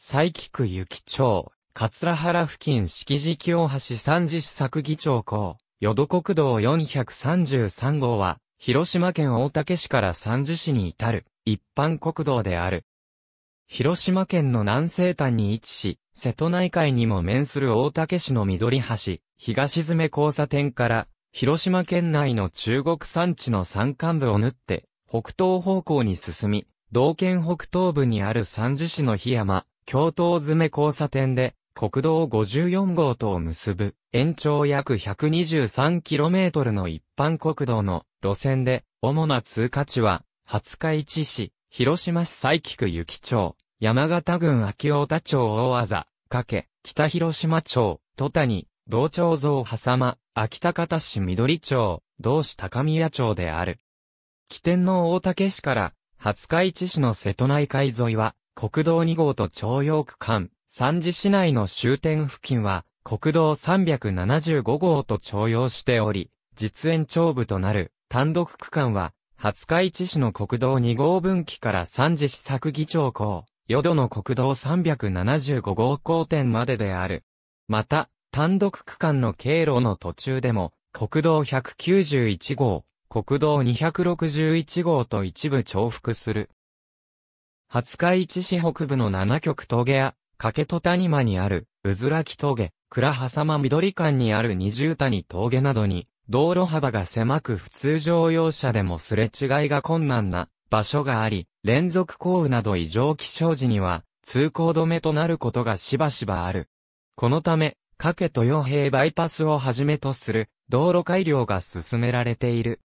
佐伯区湯木町、桂原付近敷地京橋三次市作議町港、淀国道433号は、広島県大竹市から三次市に至る、一般国道である。広島県の南西端に位置し、瀬戸内海にも面する大竹市の緑橋、東詰交差点から、広島県内の中国山地の山間部を縫って、北東方向に進み、道県北東部にある三次市の檜山、京都詰め交差点で、国道54号とを結ぶ、延長約 123km の一般国道の路線で、主な通過地は、廿日市市、広島市西伯区雪町、山形郡秋尾田町大技、かけ、北広島町、戸谷、道町像狭間、秋田方市緑町、同市高宮町である。起点の大竹市から、廿日市市の瀬戸内海沿いは、国道2号と徴用区間、三次市内の終点付近は、国道375号と徴用しており、実演長部となる単独区間は、廿日市市の国道2号分岐から三次市作議長港、淀の国道375号交点までである。また、単独区間の経路の途中でも、国道191号、国道261号と一部重複する。廿日市市北部の七曲峠や、掛戸谷間にある、うずらき峠、倉さま緑館にある二重谷峠などに、道路幅が狭く普通乗用車でもすれ違いが困難な場所があり、連続降雨など異常気象時には、通行止めとなることがしばしばある。このため、掛戸洋平バイパスをはじめとする道路改良が進められている。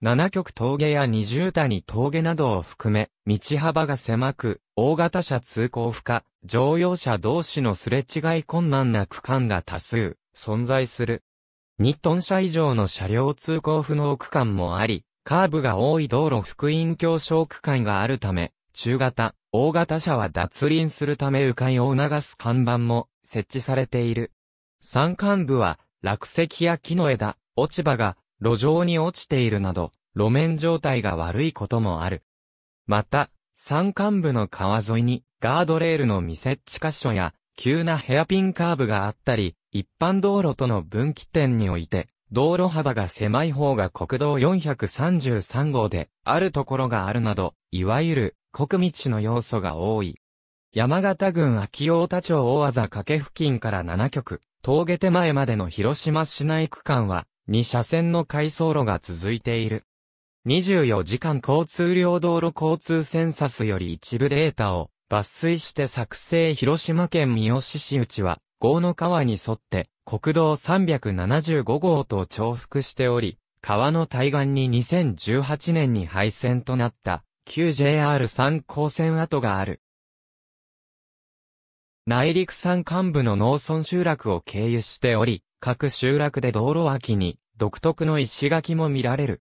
七曲峠や二重谷峠などを含め、道幅が狭く、大型車通行不可、乗用車同士のすれ違い困難な区間が多数、存在する。2トン車以上の車両通行不能区間もあり、カーブが多い道路福音橋小区間があるため、中型、大型車は脱輪するため迂回を促す看板も設置されている。山間部は、落石や木の枝、落ち葉が路上に落ちているなど、路面状態が悪いこともある。また、山間部の川沿いにガードレールの未設置箇所や急なヘアピンカーブがあったり、一般道路との分岐点において、道路幅が狭い方が国道433号であるところがあるなど、いわゆる国道の要素が多い。山形郡秋大田町大技掛付近から7局、峠手前までの広島市内区間は2車線の回送路が続いている。24時間交通量道路交通センサスより一部データを抜粋して作成広島県三好市内は、郷の川に沿って国道375号と重複しており、川の対岸に2018年に廃線となった旧 JR3 高線跡がある。内陸山間部の農村集落を経由しており、各集落で道路脇に独特の石垣も見られる。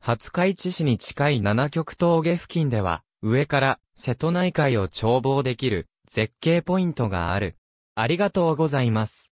廿日市市に近い七極峠付近では、上から瀬戸内海を眺望できる絶景ポイントがある。ありがとうございます。